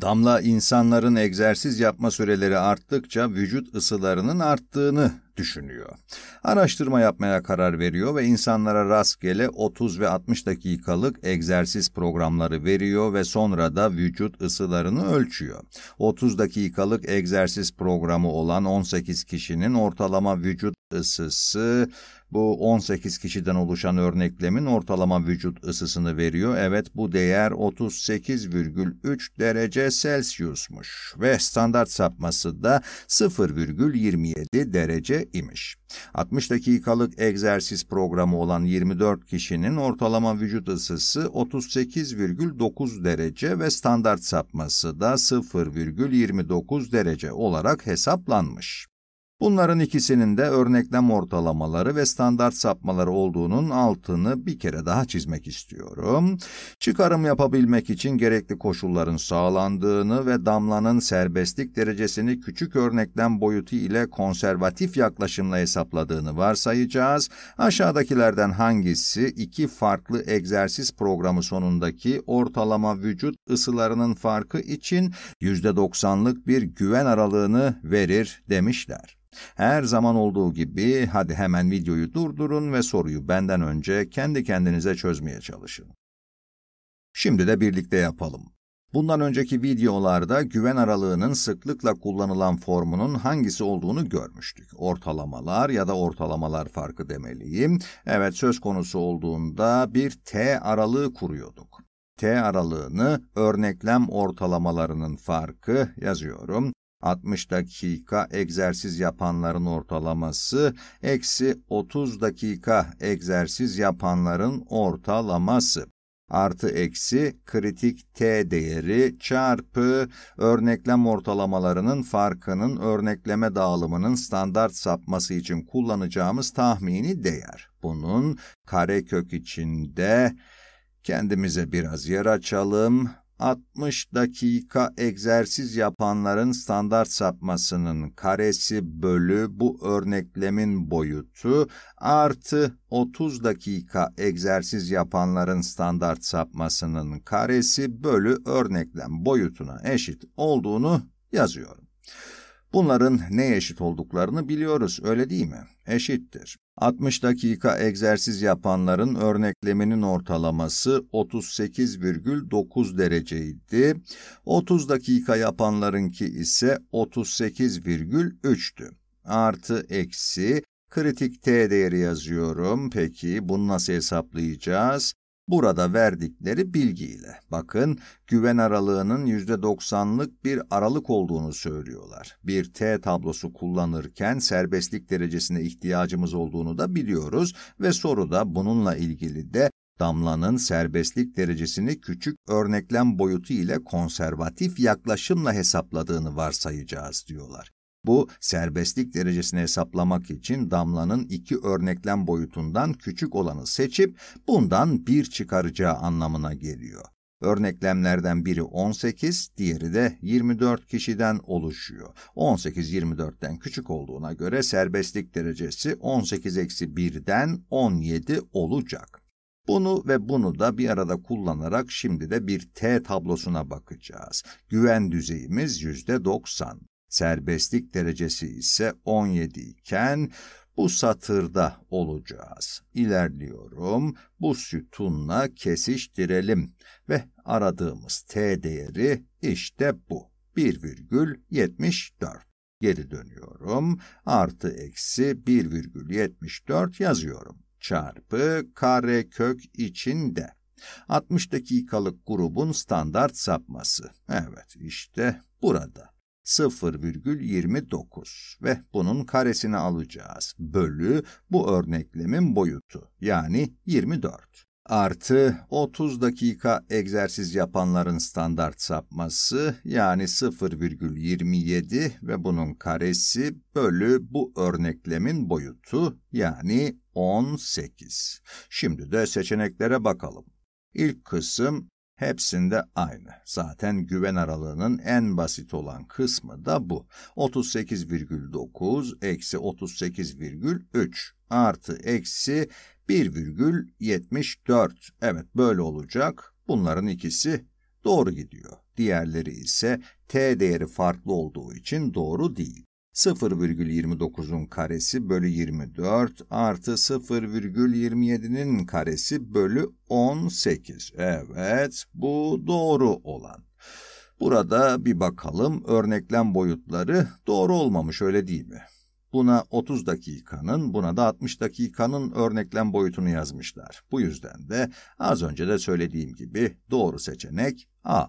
Damla insanların egzersiz yapma süreleri arttıkça vücut ısılarının arttığını düşünüyor. Araştırma yapmaya karar veriyor ve insanlara rastgele 30 ve 60 dakikalık egzersiz programları veriyor ve sonra da vücut ısılarını ölçüyor. 30 dakikalık egzersiz programı olan 18 kişinin ortalama vücut ısısı bu 18 kişiden oluşan örneklemin ortalama vücut ısısını veriyor. Evet bu değer 38,3 derece Celsius'muş ve standart sapması da 0,27 derece imiş. 60 dakikalık egzersiz programı olan 24 kişinin ortalama vücut ısısı 38,9 derece ve standart sapması da 0,29 derece olarak hesaplanmış. Bunların ikisinin de örneklem ortalamaları ve standart sapmaları olduğunun altını bir kere daha çizmek istiyorum. Çıkarım yapabilmek için gerekli koşulların sağlandığını ve damlanın serbestlik derecesini küçük örneklem boyutu ile konservatif yaklaşımla hesapladığını varsayacağız. Aşağıdakilerden hangisi iki farklı egzersiz programı sonundaki ortalama vücut ısılarının farkı için %90'lık bir güven aralığını verir demişler. Her zaman olduğu gibi hadi hemen videoyu durdurun ve soruyu benden önce kendi kendinize çözmeye çalışın. Şimdi de birlikte yapalım. Bundan önceki videolarda güven aralığının sıklıkla kullanılan formunun hangisi olduğunu görmüştük. Ortalamalar ya da ortalamalar farkı demeliyim. Evet söz konusu olduğunda bir T aralığı kuruyorduk. T aralığını örneklem ortalamalarının farkı yazıyorum. 60 dakika egzersiz yapanların ortalaması eksi 30 dakika egzersiz yapanların ortalaması artı eksi kritik t değeri çarpı örneklem ortalamalarının farkının örnekleme dağılımının standart sapması için kullanacağımız tahmini değer. Bunun karekök içinde kendimize biraz yer açalım. 60 dakika egzersiz yapanların standart sapmasının karesi bölü bu örneklemin boyutu artı 30 dakika egzersiz yapanların standart sapmasının karesi bölü örneklem boyutuna eşit olduğunu yazıyorum. Bunların ne eşit olduklarını biliyoruz, öyle değil mi? Eşittir. 60 dakika egzersiz yapanların örnekleminin ortalaması 38,9 dereceydi. 30 dakika yapanlarınki ise 38,3'tü. Artı eksi kritik T değeri yazıyorum. Peki bunu nasıl hesaplayacağız? burada verdikleri bilgiyle. Bakın güven aralığının %90'lık bir aralık olduğunu söylüyorlar. Bir T tablosu kullanırken serbestlik derecesine ihtiyacımız olduğunu da biliyoruz ve soruda bununla ilgili de Damlanın serbestlik derecesini küçük örneklem boyutu ile konservatif yaklaşımla hesapladığını varsayacağız diyorlar. Bu, serbestlik derecesini hesaplamak için damlanın iki örneklem boyutundan küçük olanı seçip bundan bir çıkaracağı anlamına geliyor. Örneklemlerden biri 18, diğeri de 24 kişiden oluşuyor. 18 24'ten küçük olduğuna göre serbestlik derecesi 18-1'den 17 olacak. Bunu ve bunu da bir arada kullanarak şimdi de bir T tablosuna bakacağız. Güven düzeyimiz %90. Serbestlik derecesi ise 17 iken bu satırda olacağız. İlerliyorum, bu sütunla kesiştirelim ve aradığımız t değeri işte bu. 1,74. Geri dönüyorum, artı eksi 1,74 yazıyorum. Çarpı kare kök içinde. 60 dakikalık grubun standart sapması. Evet, işte burada. 0,29 ve bunun karesini alacağız. Bölü bu örneklemin boyutu yani 24. Artı 30 dakika egzersiz yapanların standart sapması yani 0,27 ve bunun karesi bölü bu örneklemin boyutu yani 18. Şimdi de seçeneklere bakalım. İlk kısım Hepsinde aynı. Zaten güven aralığının en basit olan kısmı da bu. 38,9 eksi 38,3 artı eksi 1,74. Evet böyle olacak. Bunların ikisi doğru gidiyor. Diğerleri ise t değeri farklı olduğu için doğru değil. 0,29'un karesi bölü 24 artı 0,27'nin karesi bölü 18. Evet, bu doğru olan. Burada bir bakalım örneklem boyutları doğru olmamış öyle değil mi? Buna 30 dakikanın, buna da 60 dakikanın örneklem boyutunu yazmışlar. Bu yüzden de az önce de söylediğim gibi doğru seçenek A.